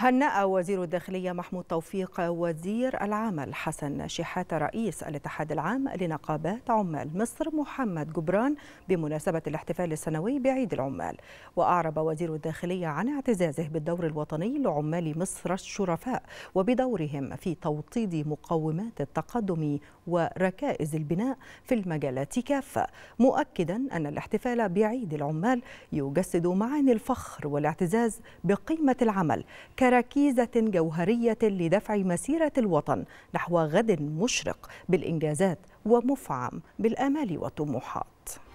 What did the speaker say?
هنأ وزير الداخلية محمود توفيق وزير العمل حسن شحاتة رئيس الاتحاد العام لنقابات عمال مصر محمد جبران بمناسبة الاحتفال السنوي بعيد العمال وأعرب وزير الداخلية عن اعتزازه بالدور الوطني لعمال مصر الشرفاء وبدورهم في توطيد مقومات التقدم وركائز البناء في المجالات كافة مؤكدا أن الاحتفال بعيد العمال يجسد معاني الفخر والاعتزاز بقيمة العمل كركيزة جوهرية لدفع مسيرة الوطن نحو غد مشرق بالإنجازات ومفعم بالآمال والطموحات